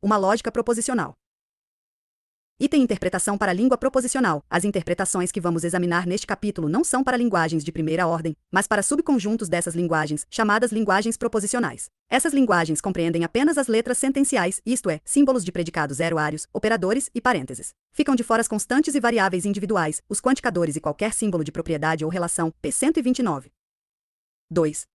Uma lógica proposicional. Item Interpretação para a língua proposicional. As interpretações que vamos examinar neste capítulo não são para linguagens de primeira ordem, mas para subconjuntos dessas linguagens, chamadas linguagens proposicionais. Essas linguagens compreendem apenas as letras sentenciais, isto é, símbolos de predicados zeroários operadores e parênteses. Ficam de fora as constantes e variáveis individuais, os quantificadores e qualquer símbolo de propriedade ou relação. P129. 2.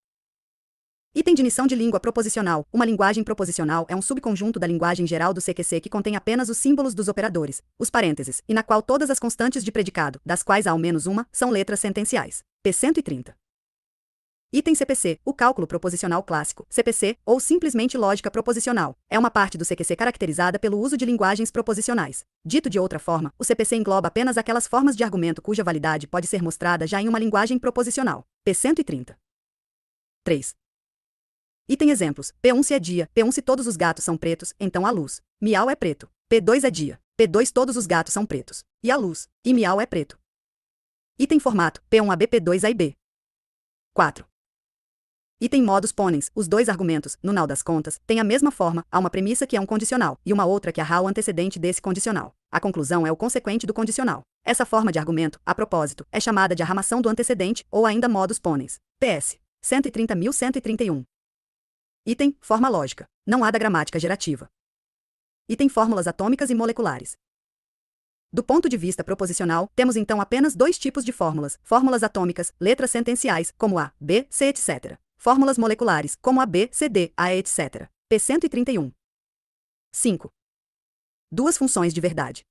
Item de definição de língua proposicional. Uma linguagem proposicional é um subconjunto da linguagem geral do CQC que contém apenas os símbolos dos operadores, os parênteses, e na qual todas as constantes de predicado, das quais há ao menos uma, são letras sentenciais. P 130. Item CPC, o cálculo proposicional clássico, CPC, ou simplesmente lógica proposicional, é uma parte do CQC caracterizada pelo uso de linguagens proposicionais. Dito de outra forma, o CPC engloba apenas aquelas formas de argumento cuja validade pode ser mostrada já em uma linguagem proposicional. P 130. 3. Item exemplos. P1 se é dia, P1 se todos os gatos são pretos, então a luz. Miau é preto. P2 é dia. P2 todos os gatos são pretos. E a luz. E miau é preto. Item formato. P1 a B, P2 a e B. 4. Item modos pôneis. Os dois argumentos, no nal das contas, têm a mesma forma, há uma premissa que é um condicional, e uma outra que arra é o antecedente desse condicional. A conclusão é o consequente do condicional. Essa forma de argumento, a propósito, é chamada de arramação do antecedente, ou ainda modos pôneis. PS. 130.131. Item, forma lógica. Não há da gramática gerativa. Item fórmulas atômicas e moleculares. Do ponto de vista proposicional, temos então apenas dois tipos de fórmulas: fórmulas atômicas, letras sentenciais, como A, B, C, etc. Fórmulas moleculares, como A, B, C, D, A, etc. P131. 5. Duas funções de verdade.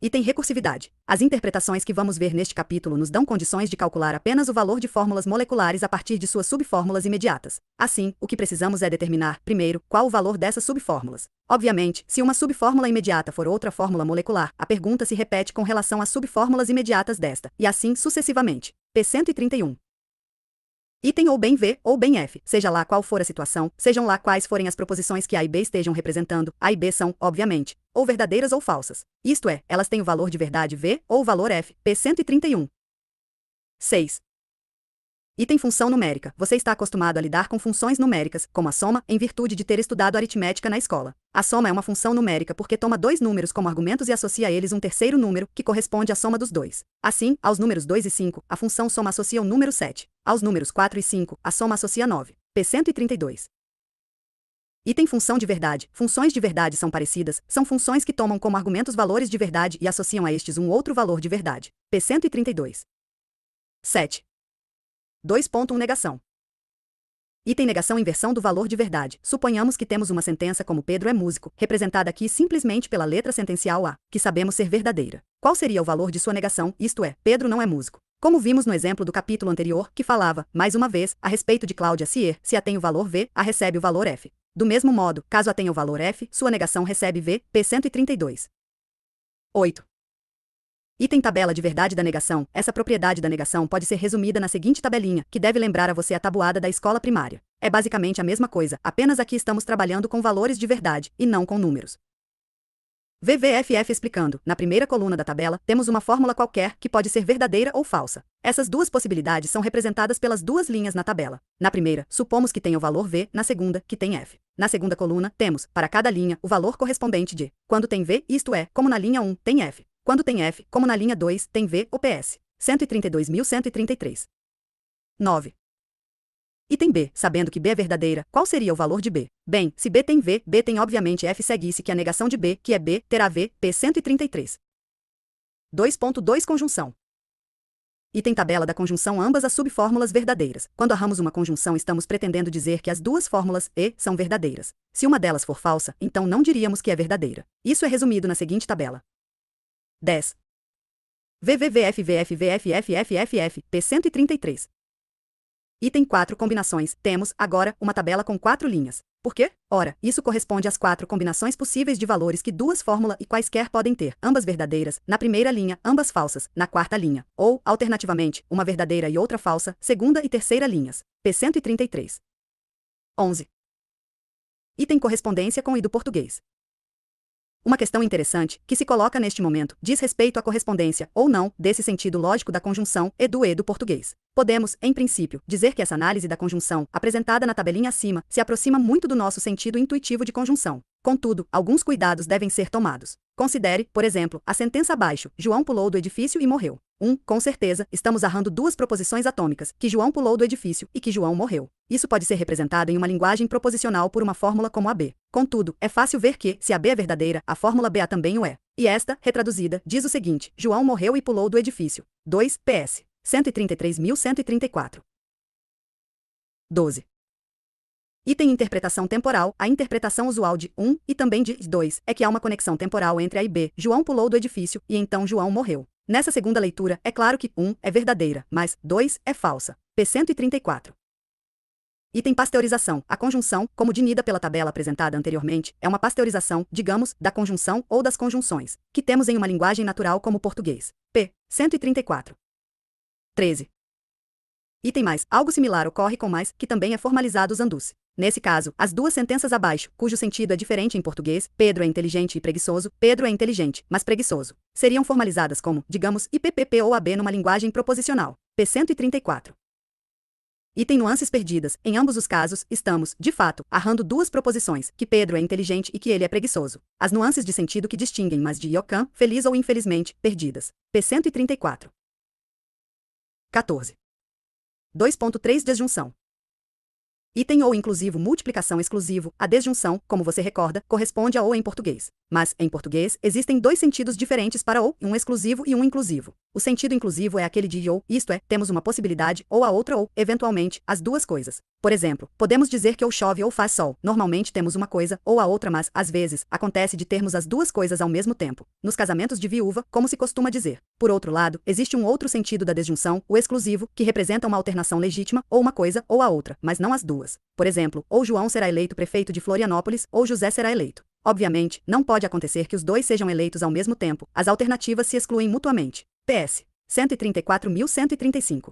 Item recursividade. As interpretações que vamos ver neste capítulo nos dão condições de calcular apenas o valor de fórmulas moleculares a partir de suas subfórmulas imediatas. Assim, o que precisamos é determinar, primeiro, qual o valor dessas subfórmulas. Obviamente, se uma subfórmula imediata for outra fórmula molecular, a pergunta se repete com relação às subfórmulas imediatas desta, e assim sucessivamente. P131. Item ou bem V ou bem F, seja lá qual for a situação, sejam lá quais forem as proposições que A e B estejam representando, A e B são, obviamente, ou verdadeiras ou falsas. Isto é, elas têm o valor de verdade V ou o valor F, P131. 6. Item função numérica. Você está acostumado a lidar com funções numéricas, como a soma, em virtude de ter estudado aritmética na escola. A soma é uma função numérica porque toma dois números como argumentos e associa a eles um terceiro número, que corresponde à soma dos dois. Assim, aos números 2 e 5, a função soma associa o número 7. Aos números 4 e 5, a soma associa 9. P132. Item função de verdade. Funções de verdade são parecidas, são funções que tomam como argumentos valores de verdade e associam a estes um outro valor de verdade. P 132. 7. 2.1 Negação. Item negação inversão do valor de verdade. Suponhamos que temos uma sentença como Pedro é músico, representada aqui simplesmente pela letra sentencial A, que sabemos ser verdadeira. Qual seria o valor de sua negação, isto é, Pedro não é músico? Como vimos no exemplo do capítulo anterior, que falava, mais uma vez, a respeito de Cláudia Sier, se A tem o valor V, A recebe o valor F. Do mesmo modo, caso a tenha o valor F, sua negação recebe V, P132. 8. Item tabela de verdade da negação. Essa propriedade da negação pode ser resumida na seguinte tabelinha, que deve lembrar a você a tabuada da escola primária. É basicamente a mesma coisa, apenas aqui estamos trabalhando com valores de verdade, e não com números. VVFF explicando. Na primeira coluna da tabela, temos uma fórmula qualquer que pode ser verdadeira ou falsa. Essas duas possibilidades são representadas pelas duas linhas na tabela. Na primeira, supomos que tem o valor V, na segunda, que tem F. Na segunda coluna, temos, para cada linha, o valor correspondente de quando tem V, isto é, como na linha 1, tem F. Quando tem F, como na linha 2, tem V, PS. 132.133. 9. Item B. Sabendo que B é verdadeira, qual seria o valor de B? Bem, se B tem V, B tem obviamente F seguisse se que a negação de B, que é B, terá V, P 133. 2.2 Conjunção. Item tabela da conjunção ambas as subfórmulas verdadeiras. Quando arramos uma conjunção, estamos pretendendo dizer que as duas fórmulas E são verdadeiras. Se uma delas for falsa, então não diríamos que é verdadeira. Isso é resumido na seguinte tabela. 10. VVVFVFVFFFFF P133 Item 4 combinações. Temos, agora, uma tabela com quatro linhas. Por quê? Ora, isso corresponde às quatro combinações possíveis de valores que duas fórmulas e quaisquer podem ter, ambas verdadeiras, na primeira linha, ambas falsas, na quarta linha, ou, alternativamente, uma verdadeira e outra falsa, segunda e terceira linhas. P133. 11. Item correspondência com e do português. Uma questão interessante que se coloca neste momento diz respeito à correspondência, ou não, desse sentido lógico da conjunção e do e do português. Podemos, em princípio, dizer que essa análise da conjunção, apresentada na tabelinha acima, se aproxima muito do nosso sentido intuitivo de conjunção. Contudo, alguns cuidados devem ser tomados. Considere, por exemplo, a sentença abaixo: João pulou do edifício e morreu. 1. Um, com certeza, estamos arrando duas proposições atômicas, que João pulou do edifício e que João morreu. Isso pode ser representado em uma linguagem proposicional por uma fórmula como a b. Contudo, é fácil ver que, se a b é verdadeira, a fórmula BA também o é. E esta, retraduzida, diz o seguinte: João morreu e pulou do edifício. 2. PS. 133.134. 12. Item interpretação temporal, a interpretação usual de 1 e também de 2 é que há uma conexão temporal entre A e B. João pulou do edifício e então João morreu. Nessa segunda leitura, é claro que 1 é verdadeira, mas 2 é falsa. P 134. Item pasteurização. A conjunção, como dinida pela tabela apresentada anteriormente, é uma pasteurização, digamos, da conjunção ou das conjunções, que temos em uma linguagem natural como português. P. 134. 13. Item mais. Algo similar ocorre com mais, que também é formalizado usando-se. Nesse caso, as duas sentenças abaixo, cujo sentido é diferente em português, Pedro é inteligente e preguiçoso, Pedro é inteligente, mas preguiçoso, seriam formalizadas como, digamos, IPPP ou AB numa linguagem proposicional. P134. E tem nuances perdidas. Em ambos os casos, estamos, de fato, arrando duas proposições, que Pedro é inteligente e que ele é preguiçoso. As nuances de sentido que distinguem, mas de Iocan, feliz ou infelizmente, perdidas. P134. 14. 2.3 Desjunção. Item ou inclusivo multiplicação exclusivo, a desjunção, como você recorda, corresponde a ou em português. Mas, em português, existem dois sentidos diferentes para ou, um exclusivo e um inclusivo. O sentido inclusivo é aquele de ou, isto é, temos uma possibilidade, ou a outra ou, eventualmente, as duas coisas. Por exemplo, podemos dizer que ou chove ou faz sol. Normalmente temos uma coisa ou a outra, mas, às vezes, acontece de termos as duas coisas ao mesmo tempo. Nos casamentos de viúva, como se costuma dizer. Por outro lado, existe um outro sentido da desjunção, o exclusivo, que representa uma alternação legítima, ou uma coisa ou a outra, mas não as duas. Por exemplo, ou João será eleito prefeito de Florianópolis, ou José será eleito. Obviamente, não pode acontecer que os dois sejam eleitos ao mesmo tempo, as alternativas se excluem mutuamente. PS 134.135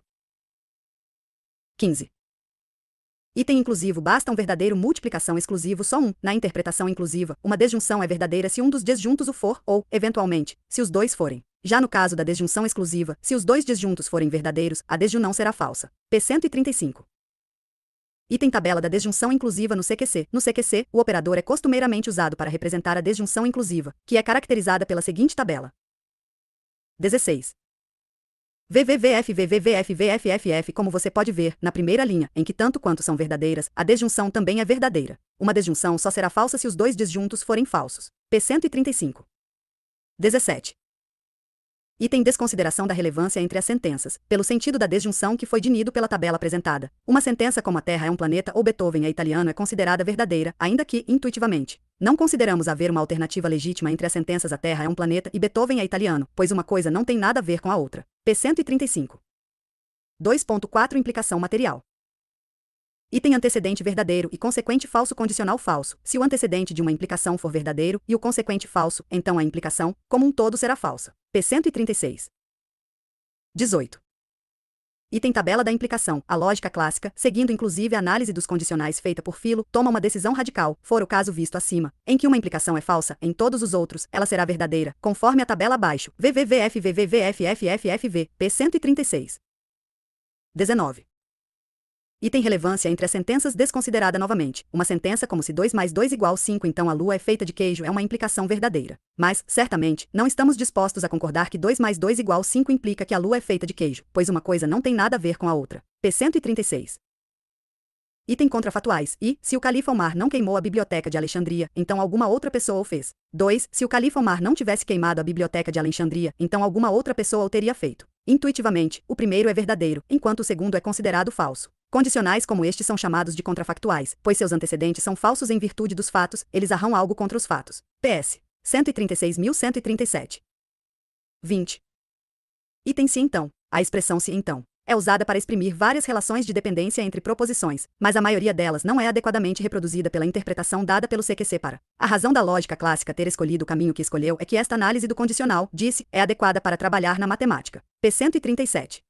15. Item inclusivo basta um verdadeiro multiplicação exclusivo só um. Na interpretação inclusiva, uma desjunção é verdadeira se um dos disjuntos o for, ou, eventualmente, se os dois forem. Já no caso da desjunção exclusiva, se os dois disjuntos forem verdadeiros, a desjunção será falsa. P 135. Item tabela da desjunção inclusiva no CQC. No CQC, o operador é costumeiramente usado para representar a desjunção inclusiva, que é caracterizada pela seguinte tabela. 16. VVVF VVVF VFFF Como você pode ver, na primeira linha, em que tanto quanto são verdadeiras, a desjunção também é verdadeira. Uma desjunção só será falsa se os dois disjuntos forem falsos. P135. 17. Item desconsideração da relevância entre as sentenças, pelo sentido da desjunção que foi dinido pela tabela apresentada. Uma sentença como a Terra é um planeta ou Beethoven é italiano é considerada verdadeira, ainda que, intuitivamente, não consideramos haver uma alternativa legítima entre as sentenças a Terra é um planeta e Beethoven é italiano, pois uma coisa não tem nada a ver com a outra. P 135. 2.4 Implicação material. Item antecedente verdadeiro e consequente falso condicional falso. Se o antecedente de uma implicação for verdadeiro e o consequente falso, então a implicação, como um todo, será falsa. P 136. 18. Item tabela da implicação. A lógica clássica, seguindo inclusive a análise dos condicionais feita por Filo, toma uma decisão radical, for o caso visto acima, em que uma implicação é falsa, em todos os outros, ela será verdadeira, conforme a tabela abaixo. VVVF P 136. 19. E tem relevância entre as sentenças desconsiderada novamente. Uma sentença como se 2 mais 2 igual 5 então a lua é feita de queijo é uma implicação verdadeira. Mas, certamente, não estamos dispostos a concordar que 2 mais 2 igual 5 implica que a lua é feita de queijo, pois uma coisa não tem nada a ver com a outra. P. 136. Item contrafatuais. E, se o califa Omar não queimou a biblioteca de Alexandria, então alguma outra pessoa o fez. 2. Se o califa Omar não tivesse queimado a biblioteca de Alexandria, então alguma outra pessoa o teria feito. Intuitivamente, o primeiro é verdadeiro, enquanto o segundo é considerado falso. Condicionais como este são chamados de contrafactuais, pois seus antecedentes são falsos em virtude dos fatos, eles arram algo contra os fatos. PS. 136.137. 20. Item se então. A expressão se então é usada para exprimir várias relações de dependência entre proposições, mas a maioria delas não é adequadamente reproduzida pela interpretação dada pelo CQC para. A razão da lógica clássica ter escolhido o caminho que escolheu é que esta análise do condicional, disse, é adequada para trabalhar na matemática. P137.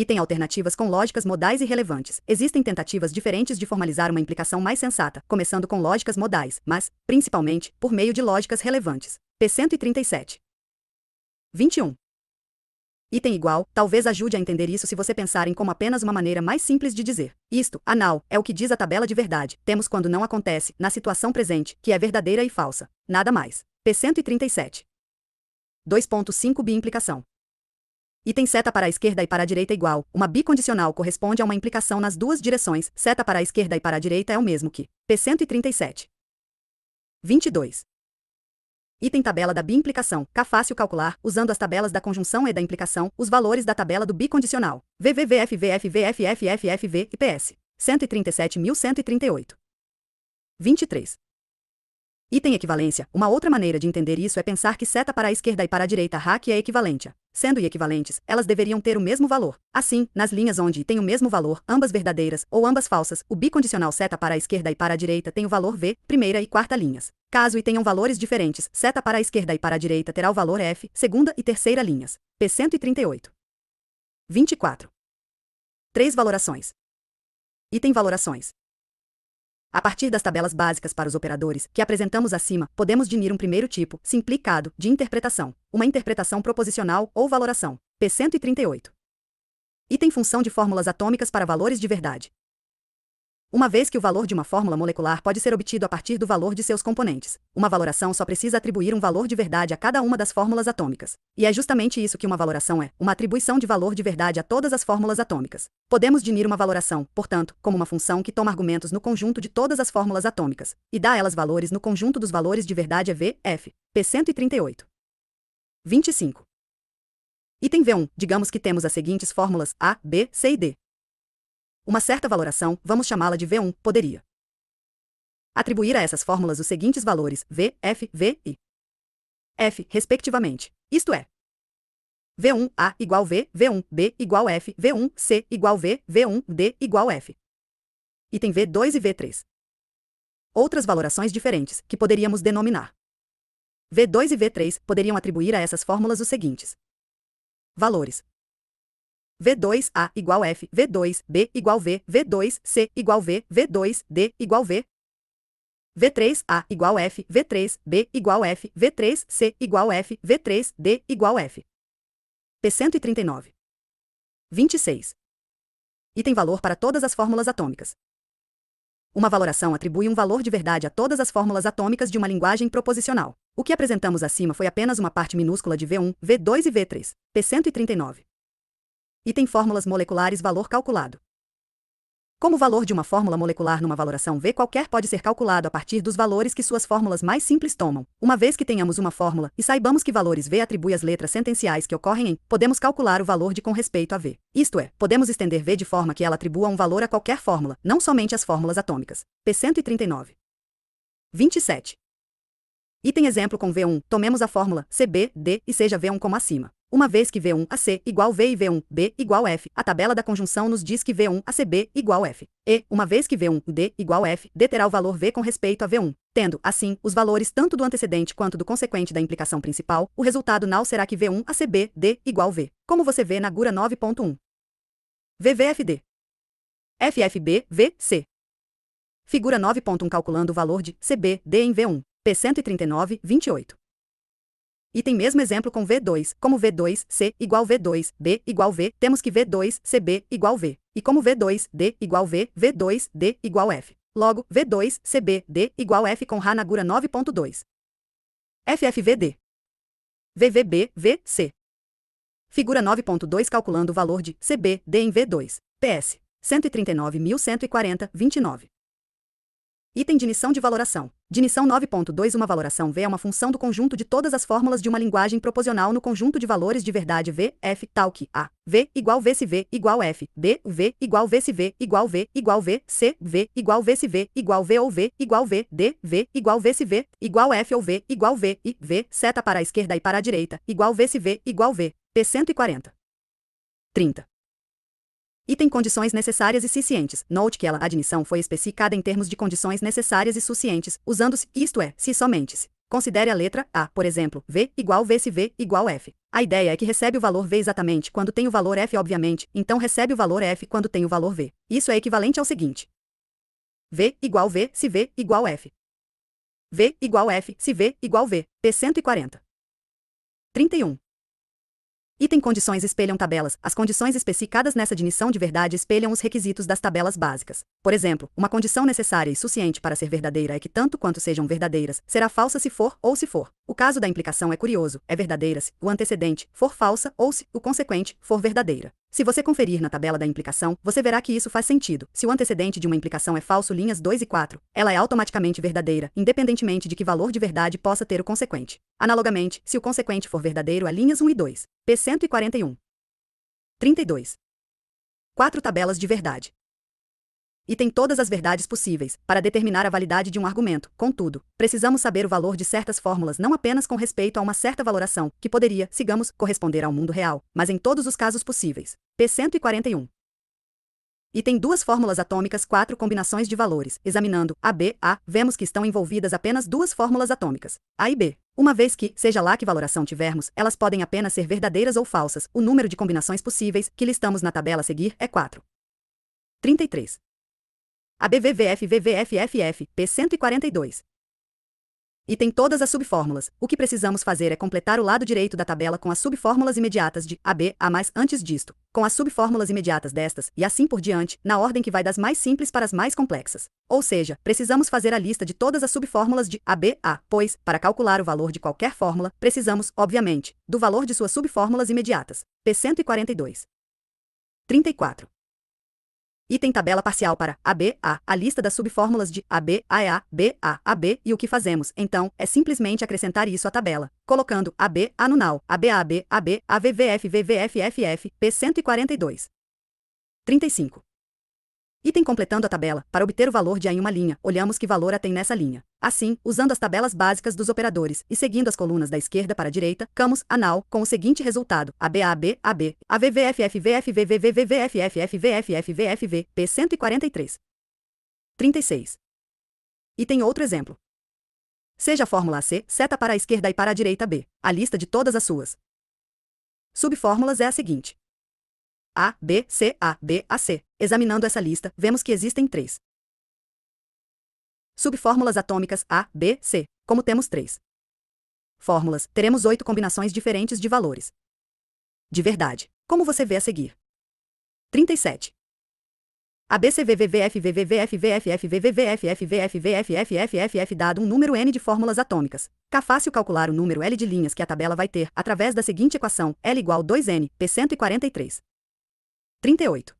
Item alternativas com lógicas modais e relevantes. Existem tentativas diferentes de formalizar uma implicação mais sensata, começando com lógicas modais, mas, principalmente, por meio de lógicas relevantes. P137. 21. Item igual, talvez ajude a entender isso se você pensar em como apenas uma maneira mais simples de dizer. Isto, anal, é o que diz a tabela de verdade. Temos quando não acontece, na situação presente, que é verdadeira e falsa. Nada mais. P137. 2.5 bi implicação. Item seta para a esquerda e para a direita igual. Uma bicondicional corresponde a uma implicação nas duas direções. Seta para a esquerda e para a direita é o mesmo que P137. 22. Item tabela da bimplicação K fácil calcular, usando as tabelas da conjunção e da implicação, os valores da tabela do bicondicional. VVVFVFVFFFFV e PS. 137.138. 23. Item equivalência. Uma outra maneira de entender isso é pensar que seta para a esquerda e para a direita hack é equivalente Sendo e equivalentes, elas deveriam ter o mesmo valor. Assim, nas linhas onde tem o mesmo valor, ambas verdadeiras ou ambas falsas, o bicondicional seta para a esquerda e para a direita tem o valor v, primeira e quarta linhas. Caso e tenham valores diferentes, seta para a esquerda e para a direita terá o valor f, segunda e terceira linhas. P 138. 24. Três valorações. Item valorações. A partir das tabelas básicas para os operadores que apresentamos acima, podemos definir um primeiro tipo, simplicado, de interpretação, uma interpretação proposicional ou valoração, P138. Item função de fórmulas atômicas para valores de verdade. Uma vez que o valor de uma fórmula molecular pode ser obtido a partir do valor de seus componentes, uma valoração só precisa atribuir um valor de verdade a cada uma das fórmulas atômicas. E é justamente isso que uma valoração é, uma atribuição de valor de verdade a todas as fórmulas atômicas. Podemos definir uma valoração, portanto, como uma função que toma argumentos no conjunto de todas as fórmulas atômicas e dá a elas valores no conjunto dos valores de verdade V, F, P138. 25. Item V1. Digamos que temos as seguintes fórmulas A, B, C e D. Uma certa valoração, vamos chamá-la de V1, poderia atribuir a essas fórmulas os seguintes valores V, F, V e F, respectivamente. Isto é, V1 A igual V, V1 B igual F, V1 C igual V, V1 D igual F. Item V2 e V3. Outras valorações diferentes, que poderíamos denominar V2 e V3, poderiam atribuir a essas fórmulas os seguintes valores V2A igual F, V2B igual V, V2C igual V, V2D igual V. V3A igual F, V3B igual F, V3C igual F, V3D igual F. P139. 26. Item valor para todas as fórmulas atômicas. Uma valoração atribui um valor de verdade a todas as fórmulas atômicas de uma linguagem proposicional. O que apresentamos acima foi apenas uma parte minúscula de V1, V2 e V3. P139. Item fórmulas moleculares valor calculado. Como o valor de uma fórmula molecular numa valoração V qualquer pode ser calculado a partir dos valores que suas fórmulas mais simples tomam. Uma vez que tenhamos uma fórmula e saibamos que valores V atribui às letras sentenciais que ocorrem em, podemos calcular o valor de com respeito a V. Isto é, podemos estender V de forma que ela atribua um valor a qualquer fórmula, não somente às fórmulas atômicas. P 139. 27. Item exemplo com V1, tomemos a fórmula CB, D e seja V1 como acima. Uma vez que V1 a C igual V e V1 B igual F, a tabela da conjunção nos diz que V1 a CB igual F. E, uma vez que V1 D igual F, D terá o valor V com respeito a V1. Tendo, assim, os valores tanto do antecedente quanto do consequente da implicação principal, o resultado nal será que V1 a CB D igual V, como você vê na Gura 9.1. VVFD FFB VC Figura 9.1 calculando o valor de CB D em V1. P139, 28. Item mesmo exemplo com V2, como V2, C igual V2, B igual V, temos que V2, CB igual V. E como V2, D igual V, V2, D igual F. Logo, V2, CB, D igual F com Hanagura 9.2. FFVD. VVB, VC. Figura 9.2 calculando o valor de CB, D em V2. PS. 139.140, 29. Item de nição de valoração. Dinição 9.2 Uma valoração V é uma função do conjunto de todas as fórmulas de uma linguagem proposicional no conjunto de valores de verdade V, F, tal que A, V igual V se V igual F, B, V igual V se V igual V igual V, C, V igual V se V igual V ou V igual V, D, V igual V se V igual F ou V igual V e V, seta para a esquerda e para a direita, igual V se V igual V, P 140. 30. E tem condições necessárias e suficientes. Note que ela admissão foi especificada em termos de condições necessárias e suficientes, usando-se, isto é, se somente se. Considere a letra A, por exemplo, V igual V se V igual F. A ideia é que recebe o valor V exatamente quando tem o valor F, obviamente, então recebe o valor F quando tem o valor V. Isso é equivalente ao seguinte: V igual V se V igual F. V igual F se V igual V. P140. 31. Item condições espelham tabelas. As condições especificadas nessa definição de verdade espelham os requisitos das tabelas básicas. Por exemplo, uma condição necessária e suficiente para ser verdadeira é que tanto quanto sejam verdadeiras, será falsa se for ou se for. O caso da implicação é curioso, é verdadeira se o antecedente for falsa ou se o consequente for verdadeira. Se você conferir na tabela da implicação, você verá que isso faz sentido. Se o antecedente de uma implicação é falso, linhas 2 e 4, ela é automaticamente verdadeira, independentemente de que valor de verdade possa ter o consequente. Analogamente, se o consequente for verdadeiro, linhas 1 e 2. P141. 32. Quatro tabelas de verdade e tem todas as verdades possíveis para determinar a validade de um argumento. Contudo, precisamos saber o valor de certas fórmulas não apenas com respeito a uma certa valoração, que poderia, sigamos, corresponder ao mundo real, mas em todos os casos possíveis. P 141 e tem duas fórmulas atômicas, quatro combinações de valores. Examinando A, B, A, vemos que estão envolvidas apenas duas fórmulas atômicas, A e B. Uma vez que, seja lá que valoração tivermos, elas podem apenas ser verdadeiras ou falsas. O número de combinações possíveis que listamos na tabela a seguir é 4. 33 a BVVF VVFFF, P142. E tem todas as subfórmulas. O que precisamos fazer é completar o lado direito da tabela com as subfórmulas imediatas de AB a mais antes disto, com as subfórmulas imediatas destas e assim por diante, na ordem que vai das mais simples para as mais complexas. Ou seja, precisamos fazer a lista de todas as subfórmulas de AB a, pois, para calcular o valor de qualquer fórmula, precisamos, obviamente, do valor de suas subfórmulas imediatas. P142. 34. Item tabela parcial para ABA, a lista das subfórmulas de AB, AEA, BA, AB e o que fazemos, então, é simplesmente acrescentar isso à tabela, colocando AB, anunal, ABAB, AB, AVVF, VVF, FF, P142. 35. Item completando a tabela, para obter o valor de A em uma linha, olhamos que valor A tem nessa linha. Assim, usando as tabelas básicas dos operadores e seguindo as colunas da esquerda para a direita, camos anal com o seguinte resultado: ABAB, AB, AVVFFVFVVVVVFFFVFFVFV, P143. 36. E tem outro exemplo. Seja a fórmula C, seta para a esquerda e para a direita B. A lista de todas as suas subfórmulas é a seguinte: A, B, C, A, B, A, C. Examinando essa lista, vemos que existem três subfórmulas atômicas A, B, C, como temos três fórmulas, teremos oito combinações diferentes de valores. De verdade, como você vê a seguir. 37. ABCVVVFVVVFVFVVFVFVFVFVFVFVF dado um número n de fórmulas atômicas. Cá fácil calcular o número L de linhas que a tabela vai ter através da seguinte equação: L igual 2n, P143. 38.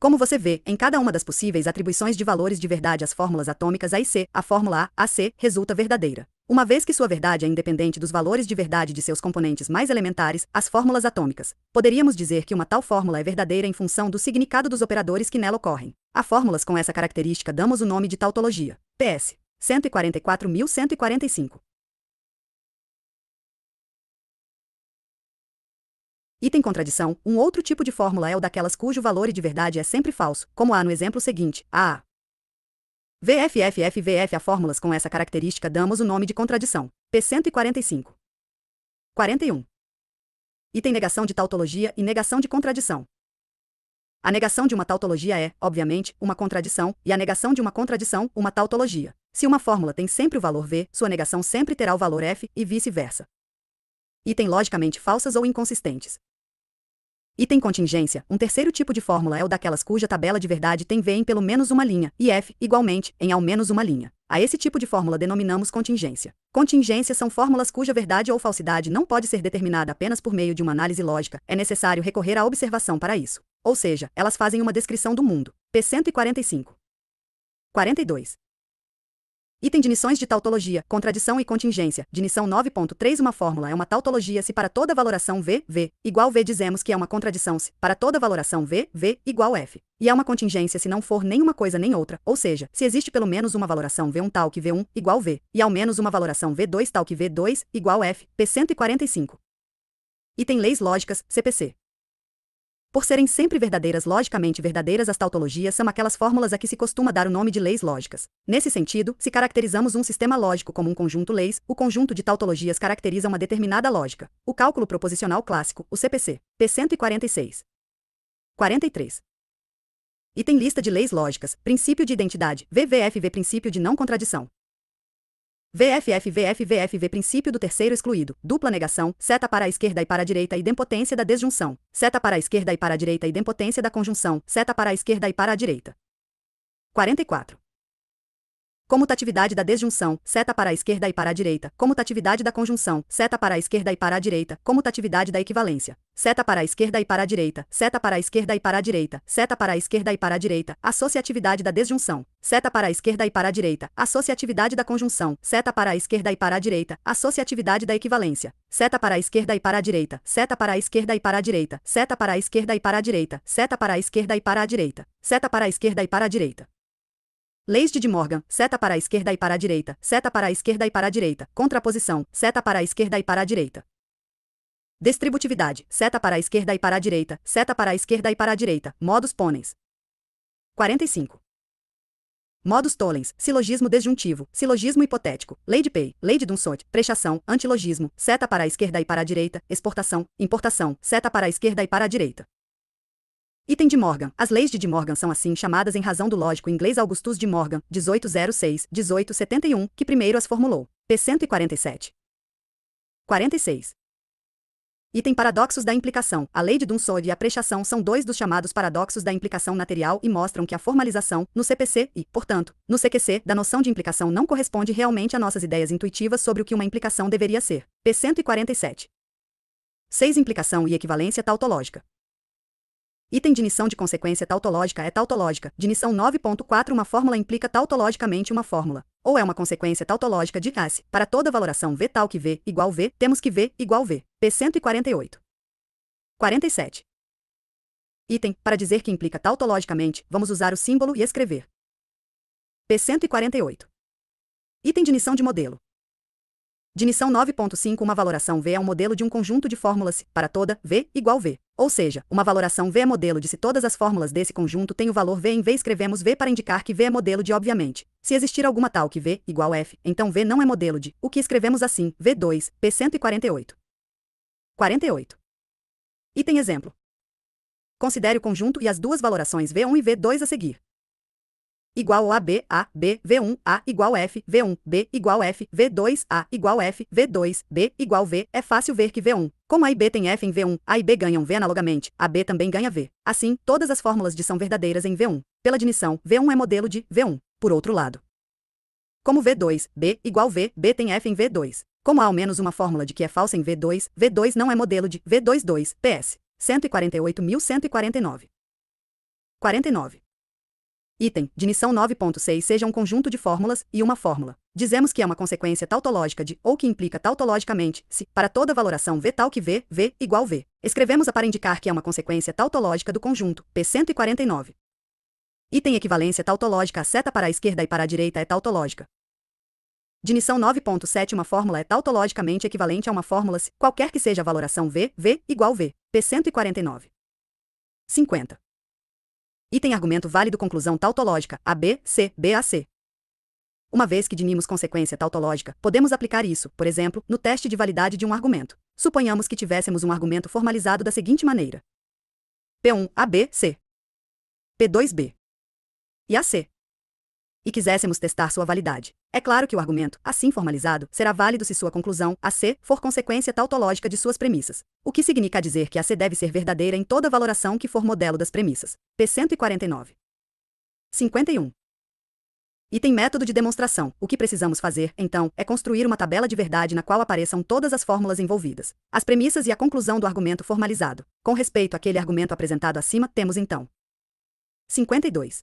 Como você vê, em cada uma das possíveis atribuições de valores de verdade às fórmulas atômicas A e C, a fórmula A, AC, resulta verdadeira. Uma vez que sua verdade é independente dos valores de verdade de seus componentes mais elementares, as fórmulas atômicas, poderíamos dizer que uma tal fórmula é verdadeira em função do significado dos operadores que nela ocorrem. A fórmulas com essa característica damos o nome de tautologia. PS. 144.145. Item contradição, um outro tipo de fórmula é o daquelas cujo valor e de verdade é sempre falso, como há no exemplo seguinte, a VFFFVF a fórmulas com essa característica damos o nome de contradição. P145. 41. Item negação de tautologia e negação de contradição. A negação de uma tautologia é, obviamente, uma contradição, e a negação de uma contradição, uma tautologia. Se uma fórmula tem sempre o valor V, sua negação sempre terá o valor F, e vice-versa. Item logicamente falsas ou inconsistentes. Item contingência. Um terceiro tipo de fórmula é o daquelas cuja tabela de verdade tem V em pelo menos uma linha e F, igualmente, em ao menos uma linha. A esse tipo de fórmula denominamos contingência. Contingências são fórmulas cuja verdade ou falsidade não pode ser determinada apenas por meio de uma análise lógica, é necessário recorrer à observação para isso. Ou seja, elas fazem uma descrição do mundo. P 145. 42. Item de nições de tautologia, contradição e contingência. Dinição 9.3 uma fórmula é uma tautologia se para toda valoração V, V igual V dizemos que é uma contradição se para toda valoração V, V igual F. E é uma contingência se não for nenhuma coisa nem outra, ou seja, se existe pelo menos uma valoração V1 tal que V1 igual V, e ao menos uma valoração V2 tal que V2 igual F, P145. Item leis lógicas, CPC. Por serem sempre verdadeiras logicamente verdadeiras, as tautologias são aquelas fórmulas a que se costuma dar o nome de leis lógicas. Nesse sentido, se caracterizamos um sistema lógico como um conjunto leis, o conjunto de tautologias caracteriza uma determinada lógica. O cálculo proposicional clássico, o CPC, P146. 43. Item lista de leis lógicas, princípio de identidade, VVFV princípio de não contradição, VFF VF princípio do terceiro excluído, dupla negação, seta para a esquerda e para a direita e dempotência da desjunção, seta para a esquerda e para a direita e dempotência da conjunção, seta para a esquerda e para a direita. 44. Comutatividade da desjunção, seta para a esquerda e para a direita. Comutatividade da conjunção, seta para a esquerda e para a direita. Comutatividade da equivalência, seta para a esquerda e para a direita. Seta para a esquerda e para a direita. Seta para a esquerda e para a direita. Associatividade da desjunção, seta para a esquerda e para a direita. Associatividade da conjunção, seta para a esquerda e para a direita. Associatividade da equivalência, seta para a esquerda e para a direita. Seta para a esquerda e para a direita. Seta para a esquerda e para a direita. Seta para a esquerda e para a direita. Seta para a esquerda e para a direita. Leis de Morgan, seta para a esquerda e para a direita, seta para a esquerda e para a direita, contraposição, seta para a esquerda e para a direita. Distributividade, seta para a esquerda e para a direita, seta para a esquerda e para a direita, modos pôneis. 45. Modos tolens, silogismo desjuntivo, silogismo hipotético, lei de Pei, lei de Dunsot, prechação, antilogismo, seta para a esquerda e para a direita, exportação, importação, seta para a esquerda e para a direita. Item de Morgan. As leis de De Morgan são assim chamadas em razão do lógico inglês Augustus de Morgan, 1806-1871, que primeiro as formulou. P. 147. 46. Item Paradoxos da implicação. A lei de Dunsod e a prechação são dois dos chamados paradoxos da implicação material e mostram que a formalização, no CPC e, portanto, no CQC, da noção de implicação não corresponde realmente a nossas ideias intuitivas sobre o que uma implicação deveria ser. P. 147. 6. Implicação e equivalência tautológica. Item de nição de consequência tautológica é tautológica. De nição 9.4 uma fórmula implica tautologicamente uma fórmula. Ou é uma consequência tautológica de S. Para toda valoração V tal que V igual V, temos que V igual V. P 148. 47. Item, para dizer que implica tautologicamente, vamos usar o símbolo e escrever. P 148. Item de nição de modelo. De nição 9.5 uma valoração V é um modelo de um conjunto de fórmulas, para toda V igual V. Ou seja, uma valoração V é modelo de se todas as fórmulas desse conjunto têm o valor V em V escrevemos V para indicar que V é modelo de obviamente. Se existir alguma tal que V igual F, então V não é modelo de, o que escrevemos assim, V2, P148. 48. Item exemplo. Considere o conjunto e as duas valorações V1 e V2 a seguir igual a B, A, B, V1, A igual F, V1, B igual F, V2, A igual F, V2, B igual V, é fácil ver que V1, como A e B têm F em V1, A e B ganham V analogamente, a B também ganha V. Assim, todas as fórmulas de são verdadeiras em V1. Pela admissão, V1 é modelo de V1. Por outro lado, como V2, B igual V, B tem F em V2. Como há ao menos uma fórmula de que é falsa em V2, V2 não é modelo de V22, PS. 148.149. 49. Item, dinição 9.6 seja um conjunto de fórmulas e uma fórmula. Dizemos que é uma consequência tautológica de, ou que implica tautologicamente, se, para toda valoração V tal que V, V igual V. Escrevemos A para indicar que é uma consequência tautológica do conjunto, P149. Item equivalência tautológica a seta para a esquerda e para a direita é tautológica. Dinição 9.7 Uma fórmula é tautologicamente equivalente a uma fórmula se, qualquer que seja a valoração V, V igual V, P149. 50. Item argumento válido conclusão tautológica, A, B, C, B, A, C. Uma vez que dimimos consequência tautológica, podemos aplicar isso, por exemplo, no teste de validade de um argumento. Suponhamos que tivéssemos um argumento formalizado da seguinte maneira: P1, A, B, C. P2, B. E A, C e quiséssemos testar sua validade. É claro que o argumento, assim formalizado, será válido se sua conclusão, a C, for consequência tautológica de suas premissas. O que significa dizer que a C deve ser verdadeira em toda valoração que for modelo das premissas. P 149. 51. Item método de demonstração. O que precisamos fazer, então, é construir uma tabela de verdade na qual apareçam todas as fórmulas envolvidas, as premissas e a conclusão do argumento formalizado. Com respeito àquele argumento apresentado acima, temos então 52.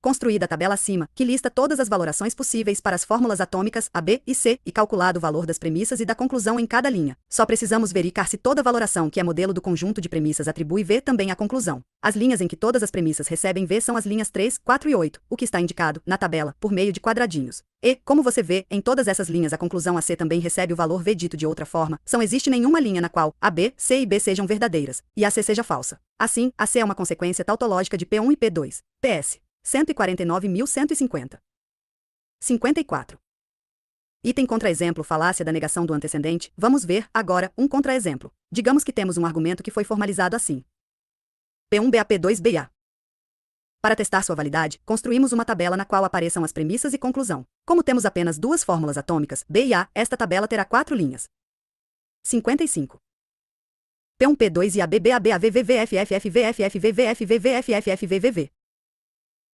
construída a tabela acima, que lista todas as valorações possíveis para as fórmulas atômicas A, B e C e calculado o valor das premissas e da conclusão em cada linha. Só precisamos verificar se toda valoração que é modelo do conjunto de premissas atribui V também à conclusão. As linhas em que todas as premissas recebem V são as linhas 3, 4 e 8, o que está indicado na tabela por meio de quadradinhos. E, como você vê, em todas essas linhas a conclusão AC também recebe o valor V dito de outra forma, não existe nenhuma linha na qual A, B, C e B sejam verdadeiras, e AC seja falsa. Assim, AC é uma consequência tautológica de P1 e P2. PS. 149.150. 54. Item contra-exemplo falácia da negação do antecedente, vamos ver, agora, um contra-exemplo. Digamos que temos um argumento que foi formalizado assim. P1BAP2BA. Para testar sua validade, construímos uma tabela na qual apareçam as premissas e conclusão. Como temos apenas duas fórmulas atômicas, B e A, esta tabela terá quatro linhas. 55. P1P2 e ABBABAVVVFFFVFFVVFVVFFVVVV.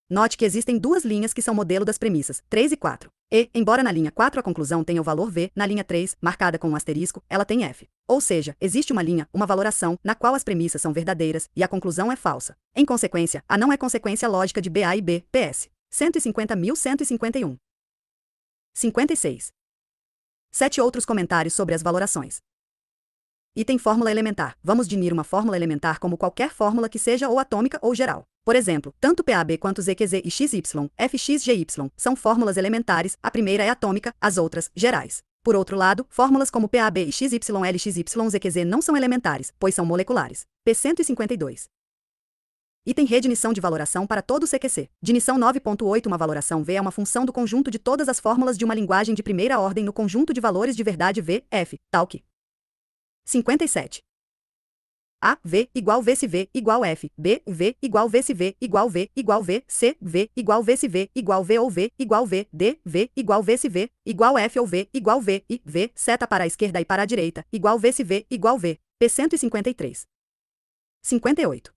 Note que existem duas linhas que são modelo das premissas, 3 e 4. E, embora na linha 4 a conclusão tenha o valor V, na linha 3, marcada com um asterisco, ela tem F. Ou seja, existe uma linha, uma valoração, na qual as premissas são verdadeiras e a conclusão é falsa. Em consequência, A não é consequência lógica de BA e B, PS. 150.151. 56. Sete outros comentários sobre as valorações. Item fórmula elementar. Vamos definir uma fórmula elementar como qualquer fórmula que seja ou atômica ou geral. Por exemplo, tanto PAB quanto ZQZ e XY, FXGY, são fórmulas elementares, a primeira é atômica, as outras, gerais. Por outro lado, fórmulas como PAB e XY, LXY, ZQZ não são elementares, pois são moleculares. P152. Item redinição de valoração para todo o CQC. Dinição 9.8 Uma valoração V é uma função do conjunto de todas as fórmulas de uma linguagem de primeira ordem no conjunto de valores de verdade V, F, tal que 57. A, V, igual V se V, igual F, B, V, igual V se V, igual V, igual V, C, V, igual V se V, igual V ou V, igual V, D, V, igual V se V, igual F ou V, igual V, I, V, seta para a esquerda e para a direita, igual V se V, igual V, P 153. 58.